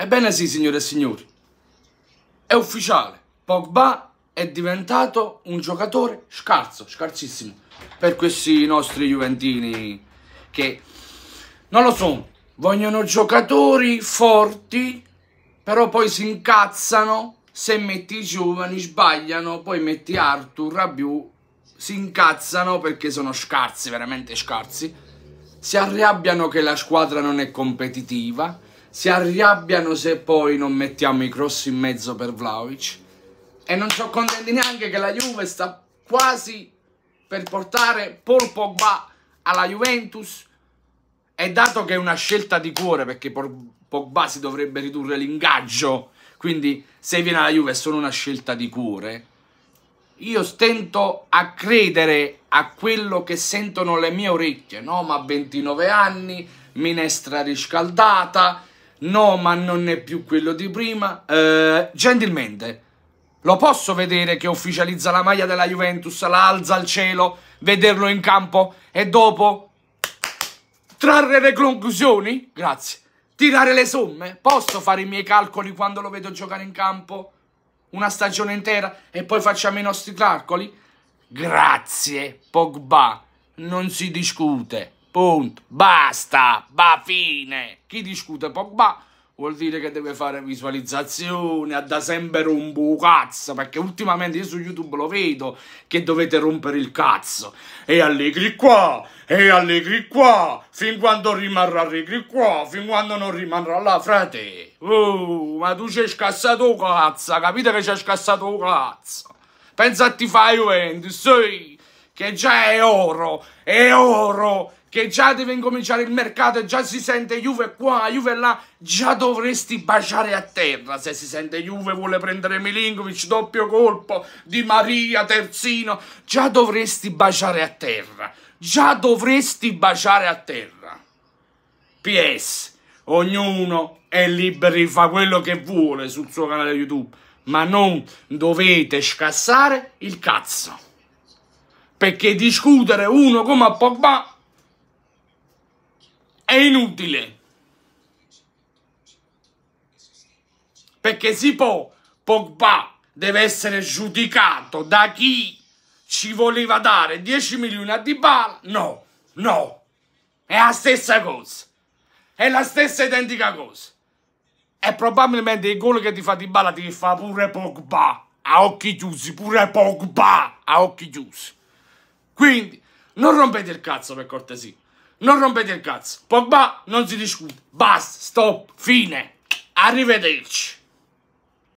Ebbene sì, signore e signori, è ufficiale, Pogba è diventato un giocatore scarso, scarsissimo, per questi nostri juventini che non lo so, vogliono giocatori forti, però poi si incazzano se metti i giovani, sbagliano, poi metti Arthur, Rabiu, si incazzano perché sono scarsi, veramente scarsi, si arrabbiano che la squadra non è competitiva, si arrabbiano se poi non mettiamo i cross in mezzo per Vlaovic e non sono contenti neanche che la Juve sta quasi per portare Paul Pogba alla Juventus e dato che è una scelta di cuore perché Pogba si dovrebbe ridurre l'ingaggio quindi se viene alla Juve è solo una scelta di cuore io stento a credere a quello che sentono le mie orecchie no ma 29 anni minestra riscaldata no ma non è più quello di prima, eh, gentilmente lo posso vedere che ufficializza la maglia della Juventus, la alza al cielo, vederlo in campo e dopo trarre le conclusioni? Grazie. Tirare le somme? Posso fare i miei calcoli quando lo vedo giocare in campo? Una stagione intera e poi facciamo i nostri calcoli? Grazie, Pogba. Non si discute. Punto. Basta. Va fine. Chi discute Pogba vuol dire che deve fare visualizzazioni, ha da sempre un cazzo, perché ultimamente io su YouTube lo vedo che dovete rompere il cazzo. E allegri qua, e allegri qua, fin quando rimarrà allegri qua, fin quando non rimarrà là, frate. Oh, ma tu ci hai scassato cazzo, capite che ci hai scassato cazzo? Pensa a ti fai Juventus, sì che già è oro, è oro, che già deve incominciare il mercato e già si sente Juve qua, Juve là, già dovresti baciare a terra se si sente Juve vuole prendere Milinkovic, doppio colpo, Di Maria, terzino, già dovresti baciare a terra, già dovresti baciare a terra. PS, ognuno è libero di fare quello che vuole sul suo canale YouTube, ma non dovete scassare il cazzo perché discutere uno come Pogba è inutile. Perché si può, Pogba deve essere giudicato da chi ci voleva dare 10 milioni a Dybala? No, no, è la stessa cosa, è la stessa identica cosa. E probabilmente il gol che ti fa Dybala ti fa pure Pogba, a occhi chiusi, pure Pogba, a occhi chiusi. Quindi, non rompete il cazzo per cortesia. Non rompete il cazzo. Pogba non si discute. Basta, stop, fine. Arrivederci.